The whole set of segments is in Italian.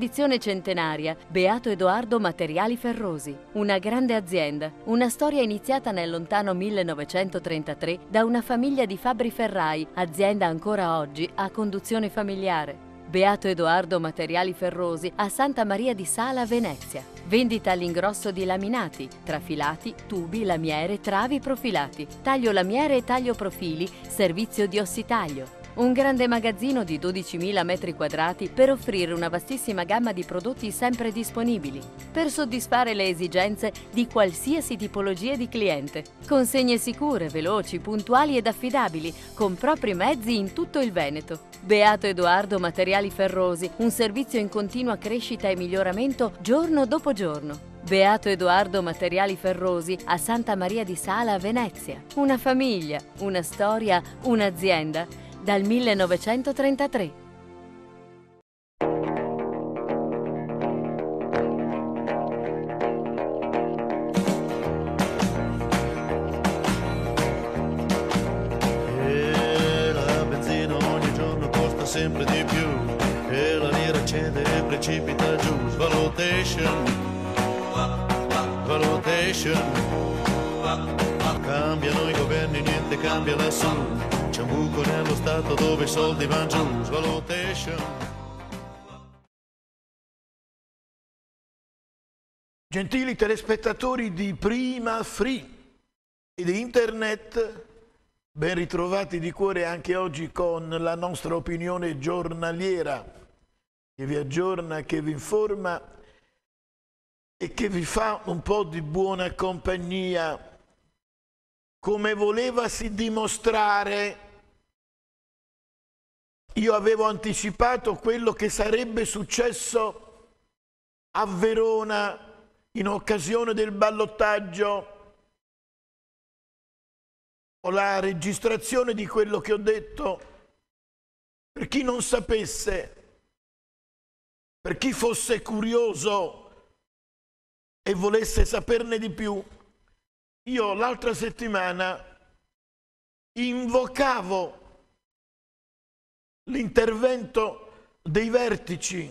tradizione centenaria, Beato Edoardo Materiali Ferrosi, una grande azienda, una storia iniziata nel lontano 1933 da una famiglia di fabbri ferrai, azienda ancora oggi a conduzione familiare. Beato Edoardo Materiali Ferrosi a Santa Maria di Sala, Venezia. Vendita all'ingrosso di laminati, trafilati, tubi, lamiere, travi profilati, taglio lamiere e taglio profili, servizio di ossitaglio. Un grande magazzino di 12.000 metri quadrati per offrire una vastissima gamma di prodotti sempre disponibili, per soddisfare le esigenze di qualsiasi tipologia di cliente. Consegne sicure, veloci, puntuali ed affidabili, con propri mezzi in tutto il Veneto. Beato Edoardo Materiali Ferrosi, un servizio in continua crescita e miglioramento giorno dopo giorno. Beato Edoardo Materiali Ferrosi a Santa Maria di Sala, Venezia. Una famiglia, una storia, un'azienda dal 1933. telespettatori di Prima Free e di Internet, ben ritrovati di cuore anche oggi con la nostra opinione giornaliera che vi aggiorna, che vi informa e che vi fa un po' di buona compagnia come volevasi dimostrare. Io avevo anticipato quello che sarebbe successo a Verona in occasione del ballottaggio ho la registrazione di quello che ho detto. Per chi non sapesse, per chi fosse curioso e volesse saperne di più, io l'altra settimana invocavo l'intervento dei vertici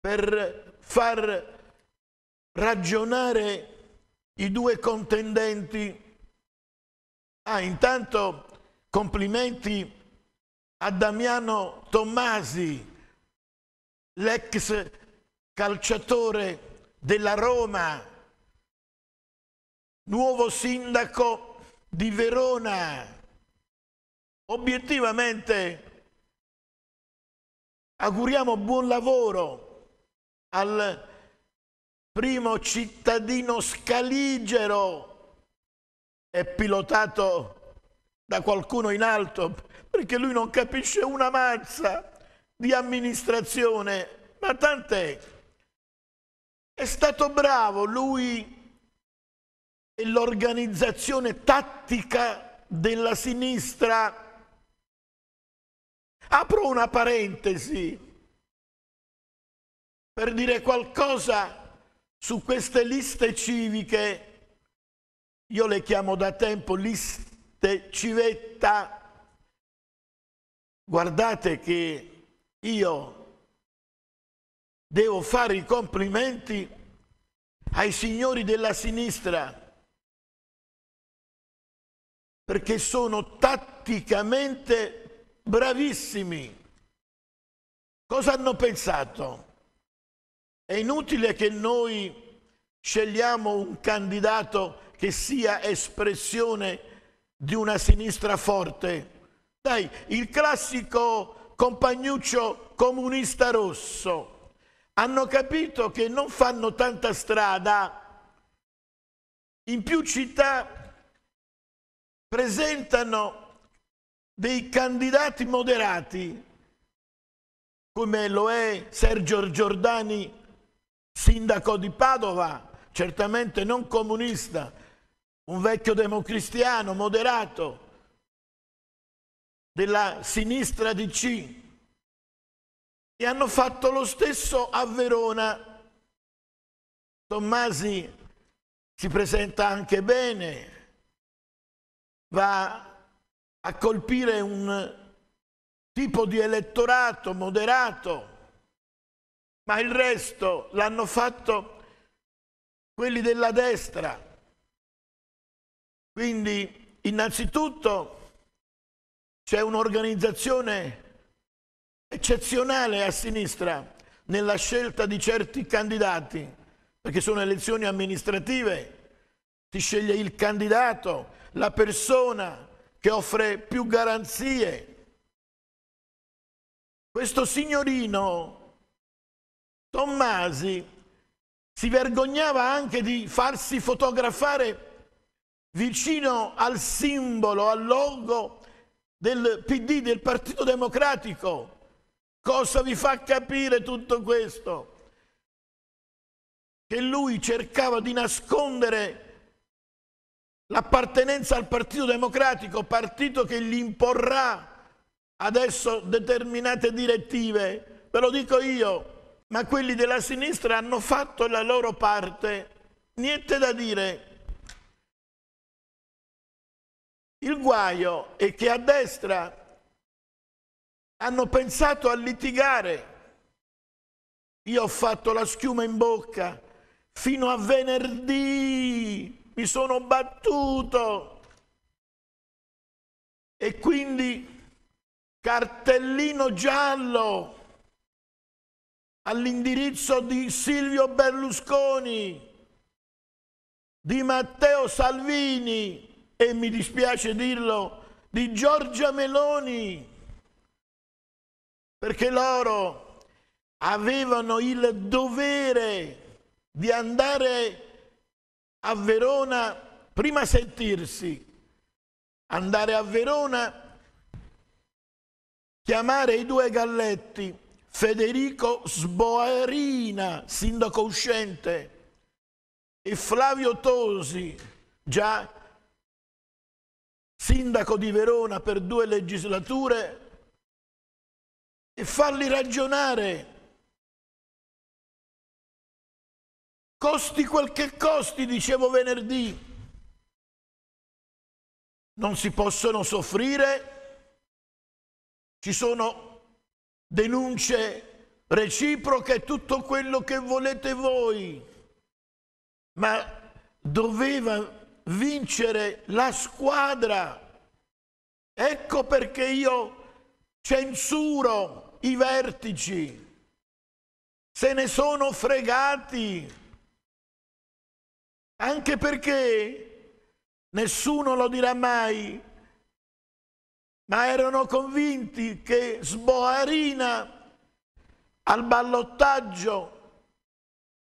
per far ragionare i due contendenti. Ah, intanto complimenti a Damiano Tommasi, l'ex calciatore della Roma, nuovo sindaco di Verona. Obiettivamente auguriamo buon lavoro al primo cittadino scaligero è pilotato da qualcuno in alto perché lui non capisce una mazza di amministrazione, ma tant'è. È stato bravo lui e l'organizzazione tattica della sinistra. Apro una parentesi per dire qualcosa su queste liste civiche, io le chiamo da tempo liste civetta, guardate che io devo fare i complimenti ai signori della sinistra perché sono tatticamente bravissimi. Cosa hanno pensato? È inutile che noi scegliamo un candidato che sia espressione di una sinistra forte. Dai, il classico compagnuccio comunista rosso. Hanno capito che non fanno tanta strada. In più città presentano dei candidati moderati, come lo è Sergio Giordani sindaco di Padova, certamente non comunista, un vecchio democristiano moderato della sinistra di C. E hanno fatto lo stesso a Verona. Tommasi si presenta anche bene, va a colpire un tipo di elettorato moderato ma il resto l'hanno fatto quelli della destra. Quindi innanzitutto c'è un'organizzazione eccezionale a sinistra nella scelta di certi candidati, perché sono elezioni amministrative, si sceglie il candidato, la persona che offre più garanzie. Questo signorino Tommasi si vergognava anche di farsi fotografare vicino al simbolo, al logo del PD, del Partito Democratico. Cosa vi fa capire tutto questo? Che lui cercava di nascondere l'appartenenza al Partito Democratico, partito che gli imporrà adesso determinate direttive. Ve lo dico io, ma quelli della sinistra hanno fatto la loro parte, niente da dire. Il guaio è che a destra hanno pensato a litigare. Io ho fatto la schiuma in bocca fino a venerdì, mi sono battuto. E quindi cartellino giallo all'indirizzo di Silvio Berlusconi, di Matteo Salvini e mi dispiace dirlo, di Giorgia Meloni, perché loro avevano il dovere di andare a Verona prima a sentirsi, andare a Verona, chiamare i due galletti Federico Sboarina, sindaco uscente, e Flavio Tosi, già sindaco di Verona per due legislature, e farli ragionare. Costi quel che costi, dicevo venerdì. Non si possono soffrire, ci sono denunce reciproche, tutto quello che volete voi, ma doveva vincere la squadra. Ecco perché io censuro i vertici. Se ne sono fregati. Anche perché nessuno lo dirà mai, ma erano convinti che Sboarina al ballottaggio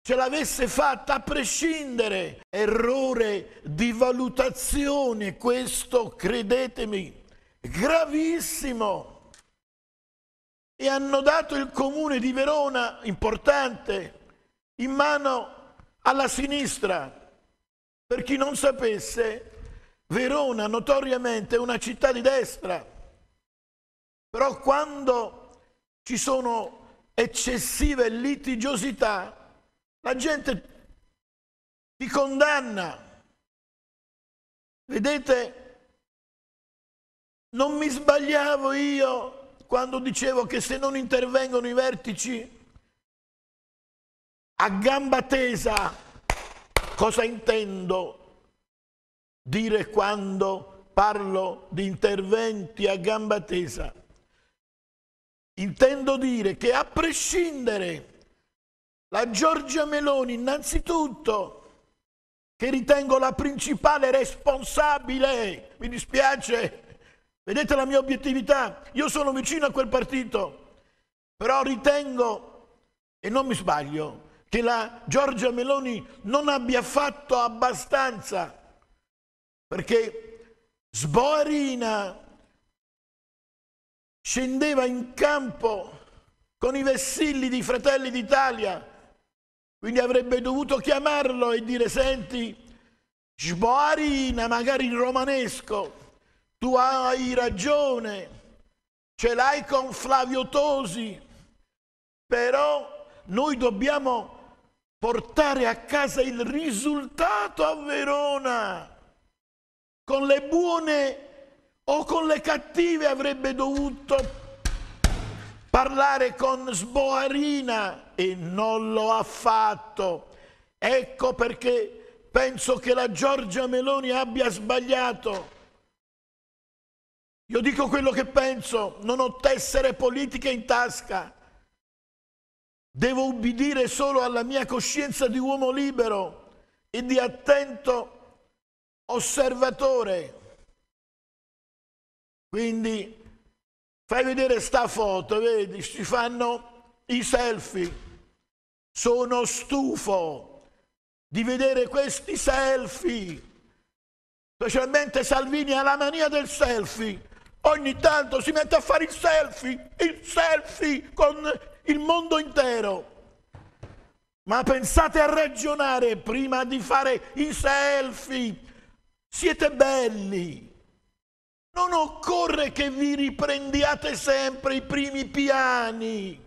ce l'avesse fatta a prescindere. Errore di valutazione, questo credetemi, gravissimo. E hanno dato il comune di Verona, importante, in mano alla sinistra. Per chi non sapesse, Verona notoriamente è una città di destra, però quando ci sono eccessive litigiosità, la gente ti condanna. Vedete, non mi sbagliavo io quando dicevo che se non intervengono i vertici a gamba tesa, cosa intendo? dire quando parlo di interventi a gamba tesa. Intendo dire che a prescindere la Giorgia Meloni innanzitutto, che ritengo la principale responsabile, mi dispiace, vedete la mia obiettività, io sono vicino a quel partito, però ritengo, e non mi sbaglio, che la Giorgia Meloni non abbia fatto abbastanza perché Sboarina scendeva in campo con i vessilli di Fratelli d'Italia, quindi avrebbe dovuto chiamarlo e dire senti Sboarina, magari in romanesco, tu hai ragione, ce l'hai con Flavio Tosi, però noi dobbiamo portare a casa il risultato a Verona con le buone o con le cattive avrebbe dovuto parlare con Sboarina e non lo ha fatto. Ecco perché penso che la Giorgia Meloni abbia sbagliato. Io dico quello che penso, non ho tessere politiche in tasca. Devo ubbidire solo alla mia coscienza di uomo libero e di attento osservatore. Quindi fai vedere sta foto, vedi, si fanno i selfie. Sono stufo di vedere questi selfie. Specialmente Salvini ha la mania del selfie. Ogni tanto si mette a fare il selfie, il selfie con il mondo intero. Ma pensate a ragionare prima di fare i selfie siete belli. Non occorre che vi riprendiate sempre i primi piani.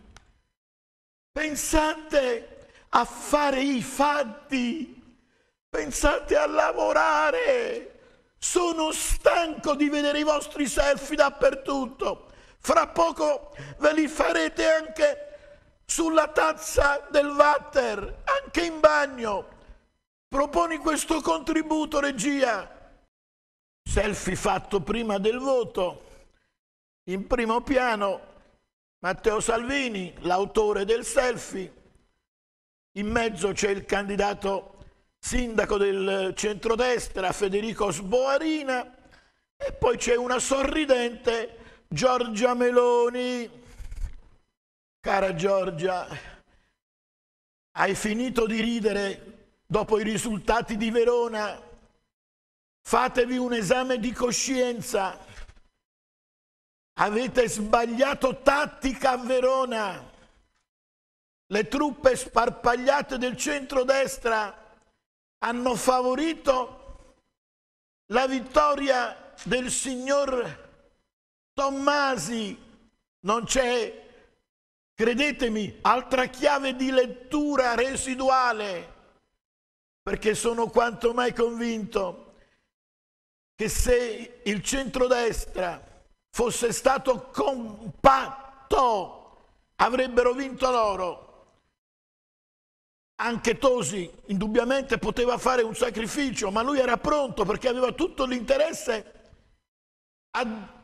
Pensate a fare i fatti. Pensate a lavorare. Sono stanco di vedere i vostri selfie dappertutto. Fra poco ve li farete anche sulla tazza del water, anche in bagno. Proponi questo contributo, regia selfie fatto prima del voto, in primo piano Matteo Salvini, l'autore del selfie, in mezzo c'è il candidato sindaco del centrodestra Federico Sboarina e poi c'è una sorridente Giorgia Meloni. Cara Giorgia, hai finito di ridere dopo i risultati di Verona? Fatevi un esame di coscienza. Avete sbagliato tattica a Verona. Le truppe sparpagliate del centrodestra hanno favorito la vittoria del signor Tommasi. Non c'è, credetemi, altra chiave di lettura residuale, perché sono quanto mai convinto che se il centrodestra fosse stato compatto avrebbero vinto loro. Anche Tosi indubbiamente poteva fare un sacrificio, ma lui era pronto perché aveva tutto l'interesse a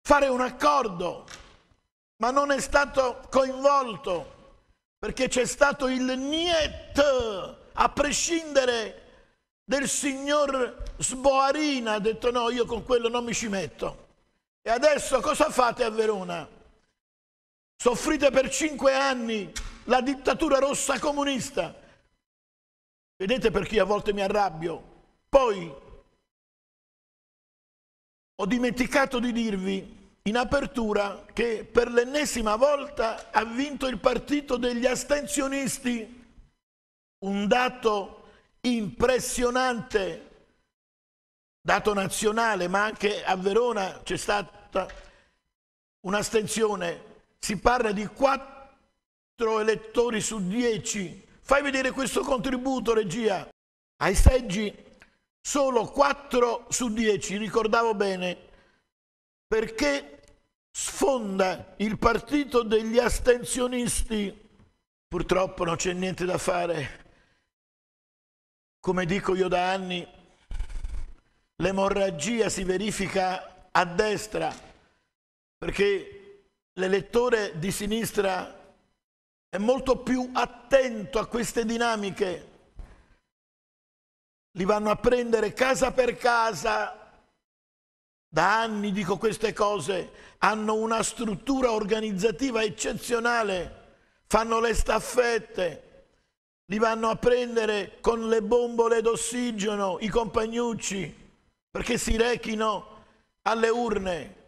fare un accordo, ma non è stato coinvolto perché c'è stato il niet a prescindere del signor Sboarina ha detto no, io con quello non mi ci metto. E adesso cosa fate a Verona? Soffrite per cinque anni la dittatura rossa comunista. Vedete per chi a volte mi arrabbio. Poi ho dimenticato di dirvi in apertura che per l'ennesima volta ha vinto il partito degli astensionisti, un dato impressionante dato nazionale, ma anche a Verona c'è stata un'astensione, si parla di 4 elettori su 10. Fai vedere questo contributo, regia. Ai seggi solo 4 su 10, ricordavo bene, perché sfonda il partito degli astensionisti. Purtroppo non c'è niente da fare. Come dico io da anni, l'emorragia si verifica a destra, perché l'elettore di sinistra è molto più attento a queste dinamiche. Li vanno a prendere casa per casa. Da anni dico queste cose, hanno una struttura organizzativa eccezionale, fanno le staffette, li vanno a prendere con le bombole d'ossigeno, i compagnucci, perché si rechino alle urne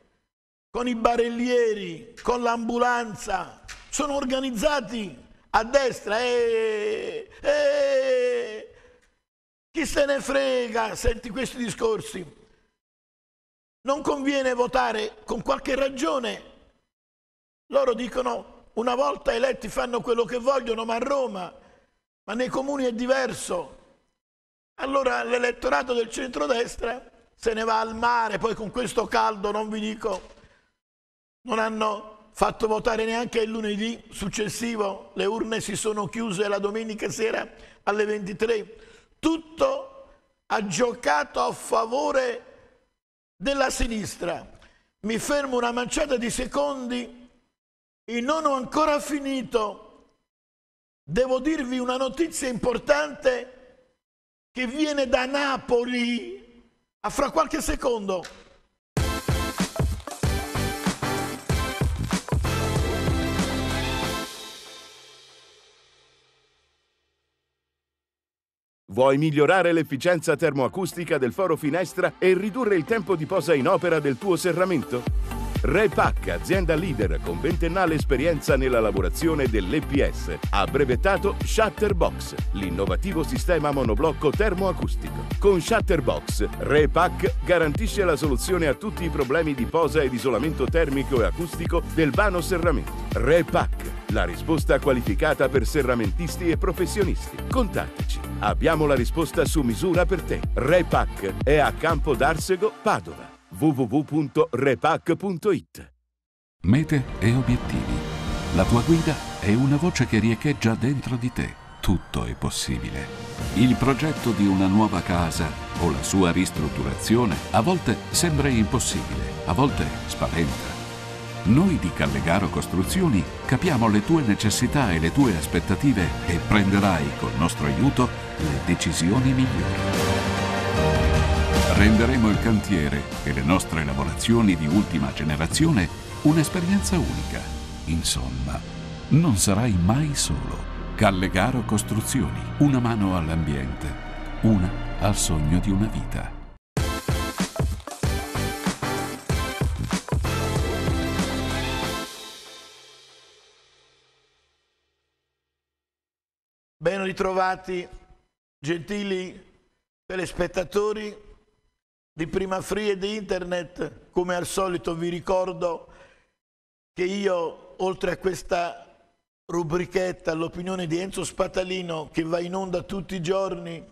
con i barellieri, con l'ambulanza, sono organizzati a destra e, eh, e eh, eh. chi se ne frega, senti questi discorsi. Non conviene votare con qualche ragione. Loro dicono una volta eletti fanno quello che vogliono, ma a Roma, ma nei comuni è diverso. Allora l'elettorato del centrodestra se ne va al mare, poi con questo caldo non vi dico, non hanno fatto votare neanche il lunedì successivo, le urne si sono chiuse la domenica sera alle 23, tutto ha giocato a favore della sinistra. Mi fermo una manciata di secondi e non ho ancora finito. Devo dirvi una notizia importante che viene da Napoli a fra qualche secondo. Vuoi migliorare l'efficienza termoacustica del foro finestra e ridurre il tempo di posa in opera del tuo serramento? Repac, azienda leader con ventennale esperienza nella lavorazione dell'EPS, ha brevettato Shutterbox, l'innovativo sistema monoblocco termoacustico. Con Shutterbox, Repac garantisce la soluzione a tutti i problemi di posa ed isolamento termico e acustico del vano serramento. Repac, la risposta qualificata per serramentisti e professionisti. Contattaci. Abbiamo la risposta su misura per te. Repac è a Campo d'Arsego, Padova www.repac.it. Mete e obiettivi. La tua guida è una voce che riecheggia dentro di te. Tutto è possibile. Il progetto di una nuova casa o la sua ristrutturazione a volte sembra impossibile, a volte spaventa. Noi di Callegaro Costruzioni capiamo le tue necessità e le tue aspettative e prenderai col nostro aiuto le decisioni migliori. Renderemo il cantiere e le nostre lavorazioni di ultima generazione un'esperienza unica. Insomma, non sarai mai solo. Callegaro Costruzioni, una mano all'ambiente, una al sogno di una vita. Ben ritrovati, gentili telespettatori di Prima Free e di Internet, come al solito vi ricordo che io, oltre a questa rubrichetta, l'opinione di Enzo Spatalino, che va in onda tutti i giorni,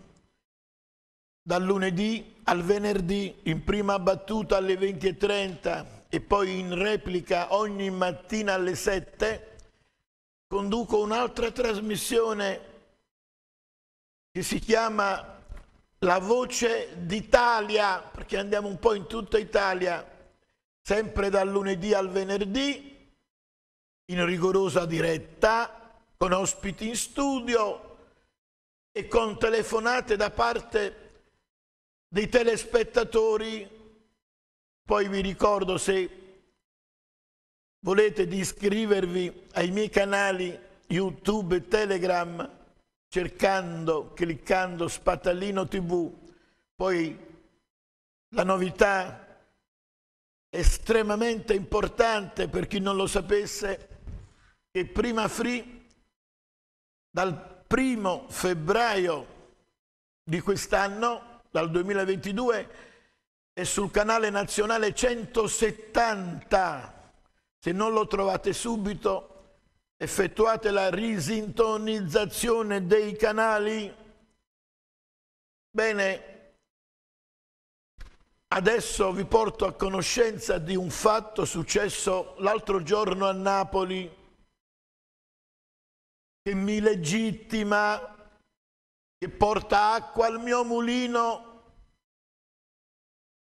dal lunedì al venerdì, in prima battuta alle 20.30 e poi in replica ogni mattina alle 7, conduco un'altra trasmissione che si chiama la voce d'Italia, perché andiamo un po' in tutta Italia, sempre dal lunedì al venerdì, in rigorosa diretta, con ospiti in studio e con telefonate da parte dei telespettatori. Poi vi ricordo se volete di iscrivervi ai miei canali YouTube e Telegram cercando, cliccando Spatalino TV. Poi la novità estremamente importante per chi non lo sapesse che Prima Free dal primo febbraio di quest'anno, dal 2022, è sul canale nazionale 170. Se non lo trovate subito, effettuate la risintonizzazione dei canali. Bene, adesso vi porto a conoscenza di un fatto successo l'altro giorno a Napoli che mi legittima, che porta acqua al mio mulino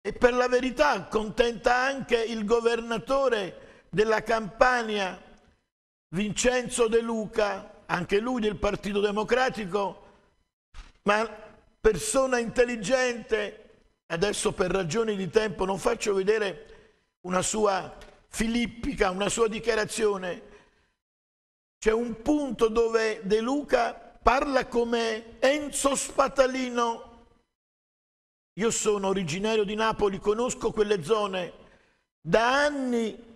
e per la verità contenta anche il governatore della Campania Vincenzo De Luca, anche lui del Partito Democratico, ma persona intelligente, adesso per ragioni di tempo non faccio vedere una sua filippica, una sua dichiarazione, c'è un punto dove De Luca parla come Enzo Spatalino. Io sono originario di Napoli, conosco quelle zone, da anni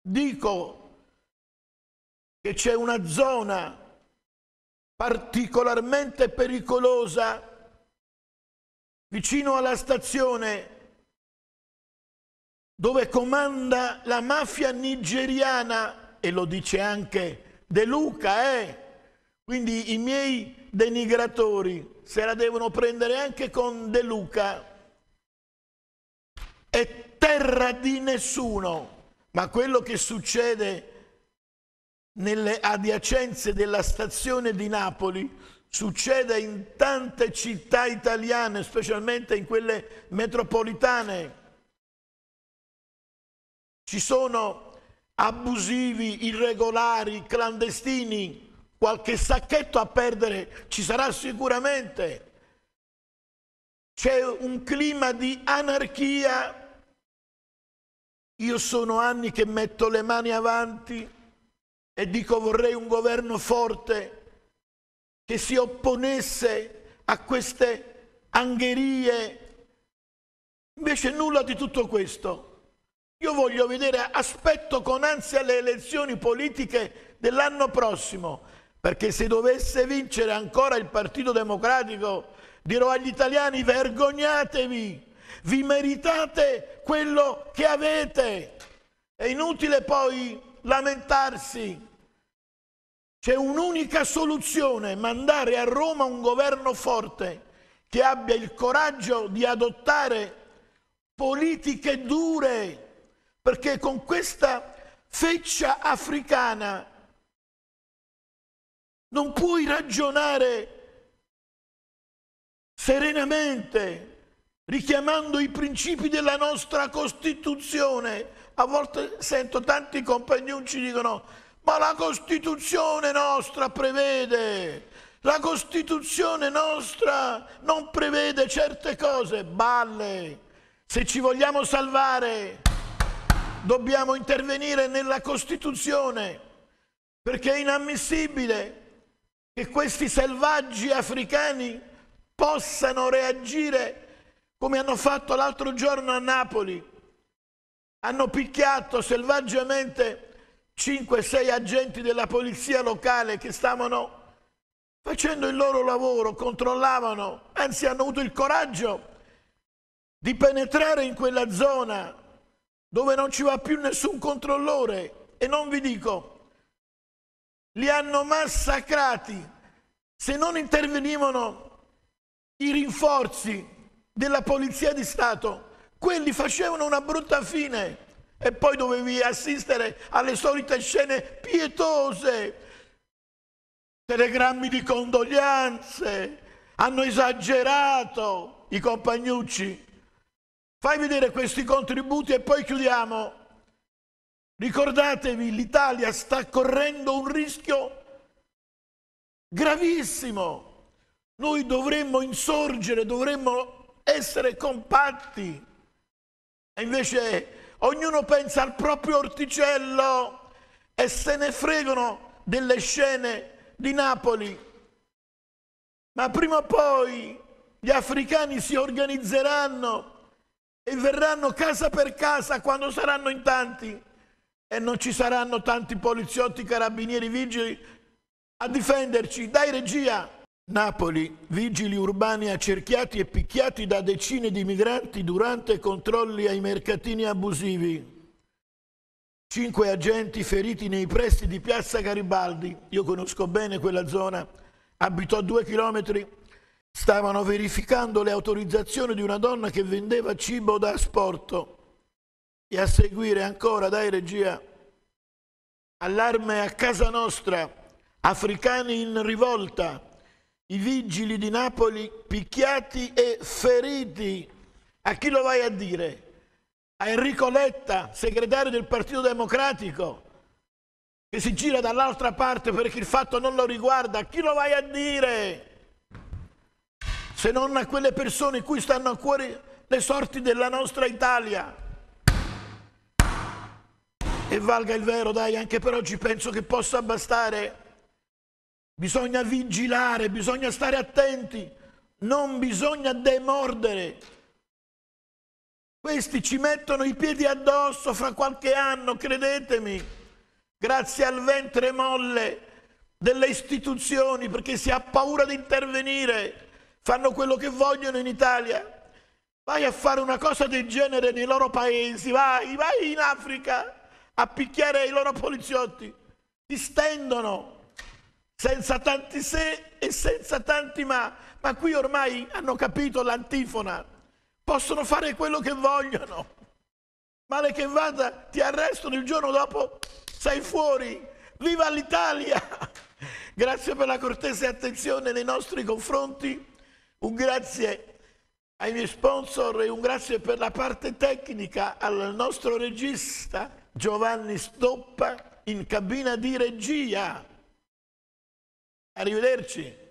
dico che c'è una zona particolarmente pericolosa vicino alla stazione dove comanda la mafia nigeriana, e lo dice anche De Luca, eh? quindi i miei denigratori se la devono prendere anche con De Luca, è terra di nessuno, ma quello che succede nelle adiacenze della stazione di Napoli succede in tante città italiane, specialmente in quelle metropolitane. Ci sono abusivi, irregolari, clandestini, qualche sacchetto a perdere ci sarà sicuramente. C'è un clima di anarchia. Io sono anni che metto le mani avanti e dico vorrei un governo forte che si opponesse a queste angherie. Invece nulla di tutto questo. Io voglio vedere, aspetto con ansia le elezioni politiche dell'anno prossimo, perché se dovesse vincere ancora il Partito Democratico, dirò agli italiani vergognatevi, vi meritate quello che avete. È inutile poi lamentarsi c'è un'unica soluzione, mandare a Roma un governo forte che abbia il coraggio di adottare politiche dure, perché con questa feccia africana non puoi ragionare serenamente, richiamando i principi della nostra Costituzione. A volte sento tanti compagnucci dicono ma la Costituzione nostra prevede, la Costituzione nostra non prevede certe cose, balle. Se ci vogliamo salvare dobbiamo intervenire nella Costituzione perché è inammissibile che questi selvaggi africani possano reagire come hanno fatto l'altro giorno a Napoli. Hanno picchiato selvaggiamente 5-6 agenti della polizia locale che stavano facendo il loro lavoro, controllavano, anzi hanno avuto il coraggio di penetrare in quella zona dove non ci va più nessun controllore e non vi dico, li hanno massacrati. Se non intervenivano i rinforzi della Polizia di Stato, quelli facevano una brutta fine e poi dovevi assistere alle solite scene pietose, telegrammi di condoglianze, hanno esagerato i compagnucci. Fai vedere questi contributi e poi chiudiamo. Ricordatevi, l'Italia sta correndo un rischio gravissimo. Noi dovremmo insorgere, dovremmo essere compatti. E invece ognuno pensa al proprio orticello e se ne fregano delle scene di Napoli. Ma prima o poi gli africani si organizzeranno e verranno casa per casa quando saranno in tanti e non ci saranno tanti poliziotti, carabinieri, vigili a difenderci. Dai regia! Napoli, vigili urbani accerchiati e picchiati da decine di migranti durante controlli ai mercatini abusivi. Cinque agenti feriti nei pressi di Piazza Garibaldi, io conosco bene quella zona, abitò due chilometri, stavano verificando le autorizzazioni di una donna che vendeva cibo da asporto. E a seguire ancora, dai regia, allarme a casa nostra, africani in rivolta, i vigili di Napoli picchiati e feriti. A chi lo vai a dire? A Enrico Letta, segretario del Partito Democratico, che si gira dall'altra parte perché il fatto non lo riguarda. A chi lo vai a dire? Se non a quelle persone cui stanno a cuore le sorti della nostra Italia. E valga il vero, dai, anche per oggi penso che possa bastare bisogna vigilare, bisogna stare attenti, non bisogna demordere. Questi ci mettono i piedi addosso fra qualche anno, credetemi, grazie al ventre molle delle istituzioni, perché si ha paura di intervenire, fanno quello che vogliono in Italia. Vai a fare una cosa del genere nei loro paesi, vai, vai in Africa a picchiare i loro poliziotti, ti stendono, senza tanti se e senza tanti ma, ma qui ormai hanno capito l'antifona, possono fare quello che vogliono. Male che vada, ti arrestano il giorno dopo, sei fuori. Viva l'Italia! Grazie per la cortese attenzione nei nostri confronti, un grazie ai miei sponsor e un grazie per la parte tecnica al nostro regista Giovanni Stoppa in cabina di regia. Arrivederci.